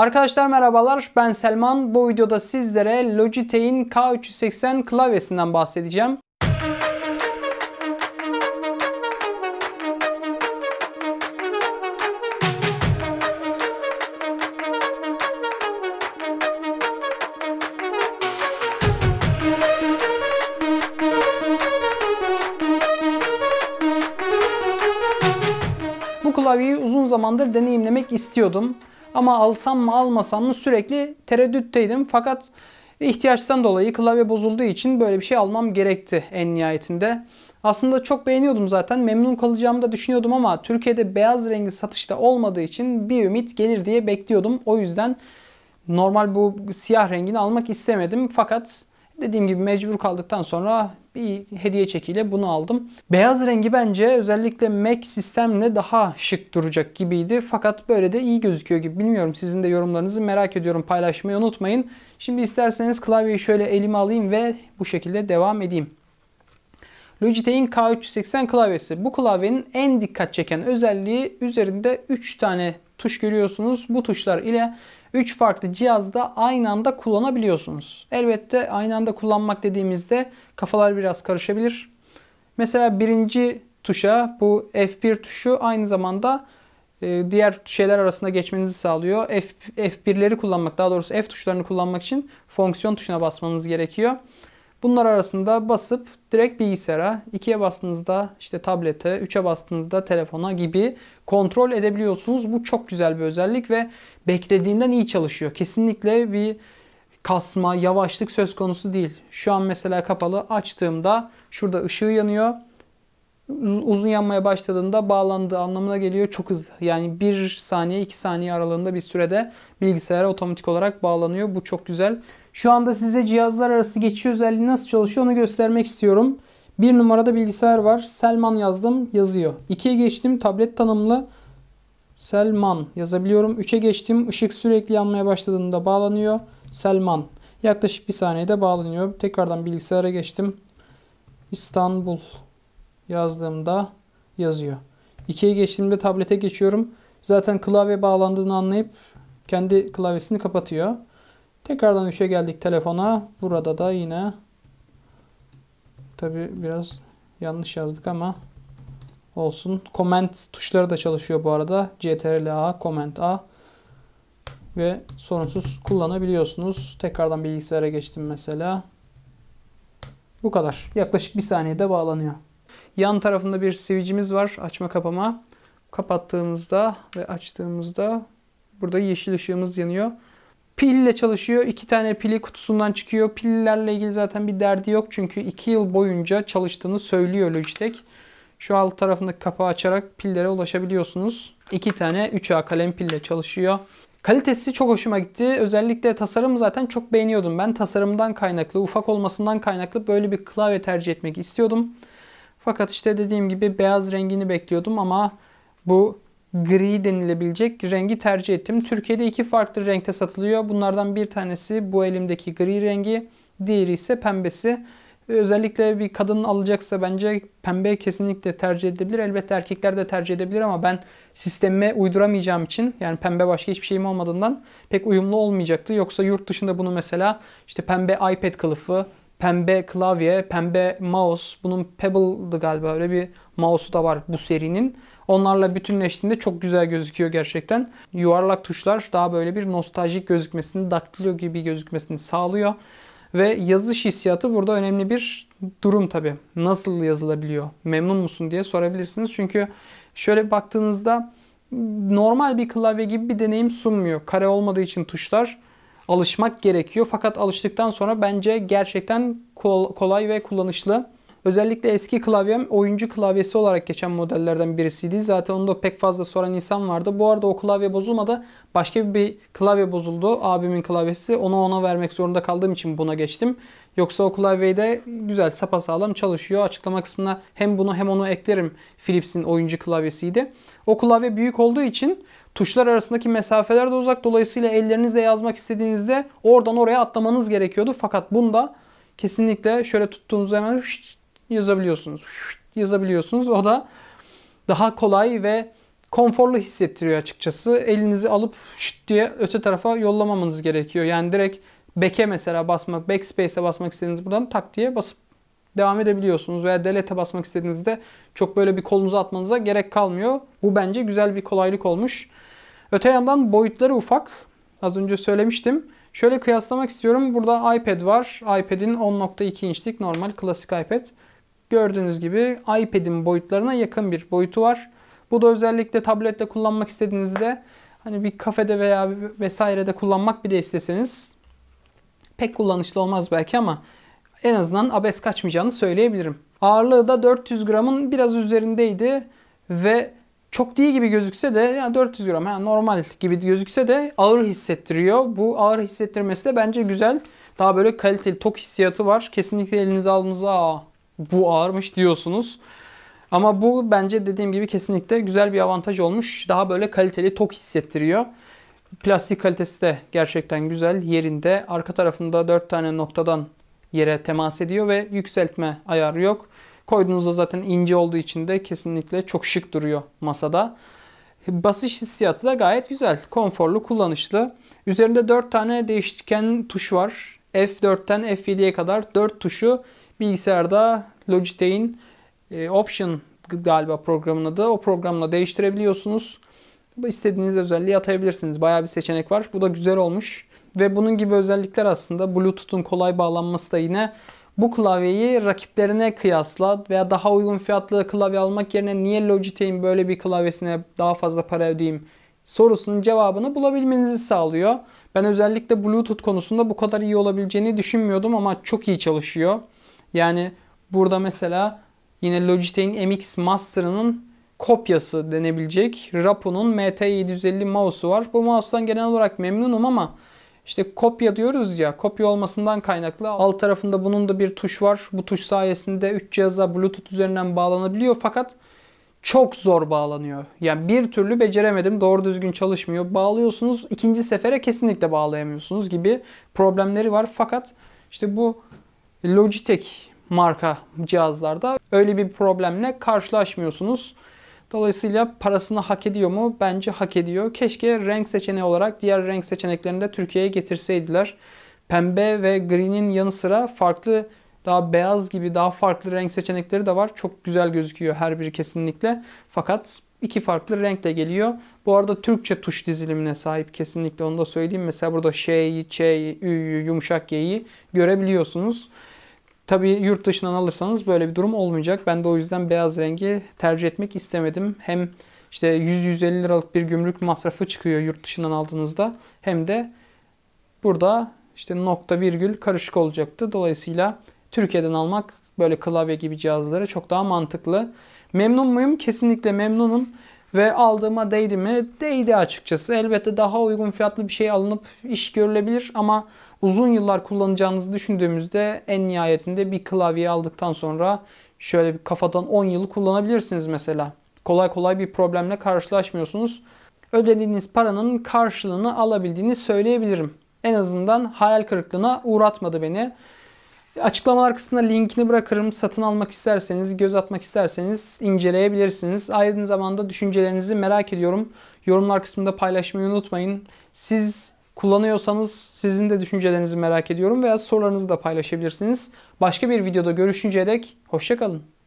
Arkadaşlar merhabalar ben Selman. Bu videoda sizlere Logitech'in K380 klavyesinden bahsedeceğim. Bu klavyeyi uzun zamandır deneyimlemek istiyordum. Ama alsam mı almasam mı sürekli tereddütteydim. Fakat ihtiyaçtan dolayı klavye bozulduğu için böyle bir şey almam gerekti en nihayetinde. Aslında çok beğeniyordum zaten. Memnun kalacağımı da düşünüyordum ama Türkiye'de beyaz rengi satışta olmadığı için bir ümit gelir diye bekliyordum. O yüzden normal bu siyah rengini almak istemedim. Fakat Dediğim gibi mecbur kaldıktan sonra bir hediye çekiyle bunu aldım. Beyaz rengi bence özellikle Mac sistemle daha şık duracak gibiydi. Fakat böyle de iyi gözüküyor gibi. Bilmiyorum sizin de yorumlarınızı merak ediyorum. Paylaşmayı unutmayın. Şimdi isterseniz klavyeyi şöyle elime alayım ve bu şekilde devam edeyim. Logitech'in K380 klavyesi. Bu klavyenin en dikkat çeken özelliği üzerinde 3 tane tuş görüyorsunuz. Bu tuşlar ile 3 farklı cihazda aynı anda kullanabiliyorsunuz. Elbette aynı anda kullanmak dediğimizde kafalar biraz karışabilir. Mesela birinci tuşa bu F1 tuşu aynı zamanda e, diğer şeyler arasında geçmenizi sağlıyor. F, F1'leri kullanmak daha doğrusu F tuşlarını kullanmak için fonksiyon tuşuna basmanız gerekiyor. Bunlar arasında basıp direkt bilgisayara, 2'ye bastığınızda işte tablete, 3'e bastığınızda telefona gibi kontrol edebiliyorsunuz. Bu çok güzel bir özellik ve beklediğinden iyi çalışıyor. Kesinlikle bir kasma, yavaşlık söz konusu değil. Şu an mesela kapalı açtığımda şurada ışığı yanıyor uzun yanmaya başladığında bağlandığı anlamına geliyor çok hızlı. Yani 1 saniye 2 saniye aralığında bir sürede bilgisayara otomatik olarak bağlanıyor. Bu çok güzel. Şu anda size cihazlar arası geçiş özelliği nasıl çalışıyor onu göstermek istiyorum. Bir numarada bilgisayar var. Selman yazdım yazıyor. 2'ye geçtim tablet tanımlı. Selman yazabiliyorum. 3'e geçtim. ışık sürekli yanmaya başladığında bağlanıyor. Selman. Yaklaşık bir saniyede bağlanıyor. Tekrardan bilgisayara geçtim. İstanbul yazdığımda yazıyor. 2'ye geçtiğimde tablete geçiyorum. Zaten klavye bağlandığını anlayıp kendi klavyesini kapatıyor. Tekrardan 3'e geldik telefona. Burada da yine tabi biraz yanlış yazdık ama olsun. Comment tuşları da çalışıyor bu arada. Ctrl A, Comment A ve sorunsuz kullanabiliyorsunuz. Tekrardan bilgisayara geçtim mesela. Bu kadar. Yaklaşık bir saniyede bağlanıyor. Yan tarafında bir switch'imiz var. Açma kapama. Kapattığımızda ve açtığımızda burada yeşil ışığımız yanıyor. Pil ile çalışıyor. İki tane pili kutusundan çıkıyor. Pillerle ilgili zaten bir derdi yok. Çünkü iki yıl boyunca çalıştığını söylüyor Logitech. Şu alt tarafındaki kapağı açarak pillere ulaşabiliyorsunuz. İki tane 3A kalem pille çalışıyor. Kalitesi çok hoşuma gitti. Özellikle tasarımı zaten çok beğeniyordum. Ben tasarımdan kaynaklı, ufak olmasından kaynaklı böyle bir klavye tercih etmek istiyordum. Fakat işte dediğim gibi beyaz rengini bekliyordum ama bu gri denilebilecek rengi tercih ettim. Türkiye'de iki farklı renkte satılıyor. Bunlardan bir tanesi bu elimdeki gri rengi, diğeri ise pembesi. Özellikle bir kadın alacaksa bence pembe kesinlikle tercih edebilir. Elbette erkekler de tercih edebilir ama ben sisteme uyduramayacağım için yani pembe başka hiçbir şeyim olmadığından pek uyumlu olmayacaktı. Yoksa yurt dışında bunu mesela işte pembe iPad kılıfı pembe klavye, pembe mouse. Bunun Pebble'dı galiba öyle bir mouse'u da var bu serinin. Onlarla bütünleştiğinde çok güzel gözüküyor gerçekten. Yuvarlak tuşlar daha böyle bir nostaljik gözükmesini, daktilo gibi gözükmesini sağlıyor. Ve yazış hissiyatı burada önemli bir durum tabi. Nasıl yazılabiliyor? Memnun musun diye sorabilirsiniz. Çünkü şöyle baktığınızda normal bir klavye gibi bir deneyim sunmuyor. Kare olmadığı için tuşlar alışmak gerekiyor. Fakat alıştıktan sonra bence gerçekten kolay ve kullanışlı. Özellikle eski klavyem oyuncu klavyesi olarak geçen modellerden birisiydi. Zaten onu da pek fazla soran insan vardı. Bu arada o klavye bozulmadı. Başka bir klavye bozuldu. Abimin klavyesi. Onu ona vermek zorunda kaldığım için buna geçtim. Yoksa o klavyeyi de güzel sapasağlam çalışıyor. Açıklama kısmına hem bunu hem onu eklerim. Philips'in oyuncu klavyesiydi. O klavye büyük olduğu için Tuşlar arasındaki mesafeler de uzak. Dolayısıyla ellerinizle yazmak istediğinizde oradan oraya atlamanız gerekiyordu. Fakat bunda kesinlikle şöyle tuttuğunuzda hemen yazabiliyorsunuz. Yazabiliyorsunuz. O da daha kolay ve konforlu hissettiriyor açıkçası. Elinizi alıp şut diye öte tarafa yollamamanız gerekiyor. Yani direkt back'e mesela basmak, backspace'e basmak istediğiniz buradan tak diye basıp devam edebiliyorsunuz. Veya delete'e basmak istediğinizde çok böyle bir kolunuzu atmanıza gerek kalmıyor. Bu bence güzel bir kolaylık olmuş. Öte yandan boyutları ufak. Az önce söylemiştim. Şöyle kıyaslamak istiyorum. Burada iPad var. iPad'in 10.2 inçlik normal klasik iPad. Gördüğünüz gibi iPad'in boyutlarına yakın bir boyutu var. Bu da özellikle tabletle kullanmak istediğinizde hani bir kafede veya vesairede kullanmak bile isteseniz pek kullanışlı olmaz belki ama en azından abes kaçmayacağını söyleyebilirim. Ağırlığı da 400 gramın biraz üzerindeydi ve çok değil gibi gözükse de yani 400 gram yani normal gibi gözükse de ağır hissettiriyor. Bu ağır hissettirmesi de bence güzel. Daha böyle kaliteli tok hissiyatı var. Kesinlikle elinize aldığınızda Aa, bu ağırmış diyorsunuz. Ama bu bence dediğim gibi kesinlikle güzel bir avantaj olmuş. Daha böyle kaliteli tok hissettiriyor. Plastik kalitesi de gerçekten güzel. Yerinde arka tarafında 4 tane noktadan yere temas ediyor ve yükseltme ayarı yok. Koyduğunuzda zaten ince olduğu için de kesinlikle çok şık duruyor masada. Basış hissiyatı da gayet güzel. Konforlu, kullanışlı. Üzerinde 4 tane değişken tuş var. F4'ten F7'ye kadar 4 tuşu bilgisayarda Logitech'in e, Option galiba programın adı. O programla değiştirebiliyorsunuz. İstediğiniz özelliği atayabilirsiniz. Bayağı bir seçenek var. Bu da güzel olmuş. Ve bunun gibi özellikler aslında Bluetooth'un kolay bağlanması da yine bu klavyeyi rakiplerine kıyasla veya daha uygun fiyatlı klavye almak yerine niye Logitech'in böyle bir klavyesine daha fazla para ödeyeyim sorusunun cevabını bulabilmenizi sağlıyor. Ben özellikle Bluetooth konusunda bu kadar iyi olabileceğini düşünmüyordum ama çok iyi çalışıyor. Yani burada mesela yine Logitech'in MX Master'ının kopyası denebilecek Rapu'nun MT750 mouse'u var. Bu mouse'dan genel olarak memnunum ama işte kopya diyoruz ya kopya olmasından kaynaklı alt tarafında bunun da bir tuş var. Bu tuş sayesinde 3 cihaza bluetooth üzerinden bağlanabiliyor fakat çok zor bağlanıyor. Yani bir türlü beceremedim. Doğru düzgün çalışmıyor. Bağlıyorsunuz. ikinci sefere kesinlikle bağlayamıyorsunuz gibi problemleri var. Fakat işte bu Logitech marka cihazlarda öyle bir problemle karşılaşmıyorsunuz. Dolayısıyla parasını hak ediyor mu? Bence hak ediyor. Keşke renk seçeneği olarak diğer renk seçeneklerini de Türkiye'ye getirseydiler. Pembe ve green'in yanı sıra farklı daha beyaz gibi daha farklı renk seçenekleri de var. Çok güzel gözüküyor her biri kesinlikle. Fakat iki farklı renkle geliyor. Bu arada Türkçe tuş dizilimine sahip kesinlikle onu da söyleyeyim. Mesela burada Ş'yi, Ç'yi, Ü'yü, yumuşak Y'yi görebiliyorsunuz. Tabii yurt dışından alırsanız böyle bir durum olmayacak. Ben de o yüzden beyaz rengi tercih etmek istemedim. Hem işte 100-150 liralık bir gümrük masrafı çıkıyor yurt dışından aldığınızda. Hem de burada işte nokta virgül karışık olacaktı. Dolayısıyla Türkiye'den almak böyle klavye gibi cihazlara çok daha mantıklı. Memnun muyum? Kesinlikle memnunum. Ve aldığıma değdi mi? Değdi açıkçası. Elbette daha uygun fiyatlı bir şey alınıp iş görülebilir ama uzun yıllar kullanacağınızı düşündüğümüzde en nihayetinde bir klavye aldıktan sonra şöyle bir kafadan 10 yılı kullanabilirsiniz mesela. Kolay kolay bir problemle karşılaşmıyorsunuz. Ödediğiniz paranın karşılığını alabildiğini söyleyebilirim. En azından hayal kırıklığına uğratmadı beni. Açıklamalar kısmına linkini bırakırım. Satın almak isterseniz, göz atmak isterseniz inceleyebilirsiniz. Aynı zamanda düşüncelerinizi merak ediyorum. Yorumlar kısmında paylaşmayı unutmayın. Siz kullanıyorsanız sizin de düşüncelerinizi merak ediyorum veya sorularınızı da paylaşabilirsiniz. Başka bir videoda görüşünceye dek hoşçakalın.